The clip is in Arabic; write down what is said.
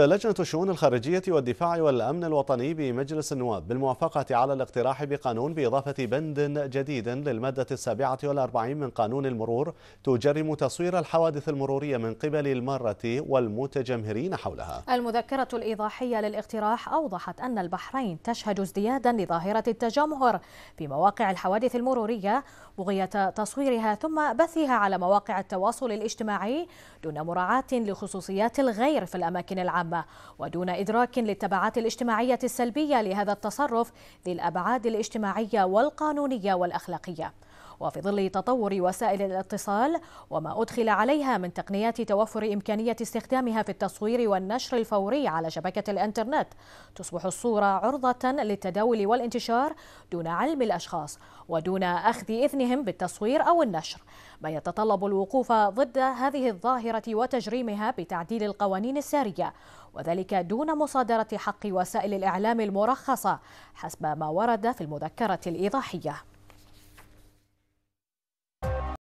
لجنة الشؤون الخارجية والدفاع والأمن الوطني بمجلس النواب بالموافقة على الاقتراح بقانون بإضافة بند جديد للمادة السابعة والأربعين من قانون المرور تجرم تصوير الحوادث المرورية من قبل المارة والمتجمهرين حولها المذكرة الإيضاحية للاقتراح أوضحت أن البحرين تشهد ازديادا لظاهرة التجمهر في مواقع الحوادث المرورية بغية تصويرها ثم بثها على مواقع التواصل الاجتماعي دون مراعاة لخصوصيات الغير في الأماكن العامة العامة ودون إدراك للتبعات الاجتماعية السلبية لهذا التصرف ذي الأبعاد الاجتماعية والقانونية والأخلاقية وفي ظل تطور وسائل الاتصال وما أدخل عليها من تقنيات توفر إمكانية استخدامها في التصوير والنشر الفوري على شبكة الإنترنت تصبح الصورة عرضة للتداول والانتشار دون علم الأشخاص ودون أخذ إذنهم بالتصوير أو النشر ما يتطلب الوقوف ضد هذه الظاهرة وتجريمها بتعديل القوانين السارية وذلك دون مصادرة حق وسائل الإعلام المرخصة حسب ما ورد في المذكرة الإيضاحية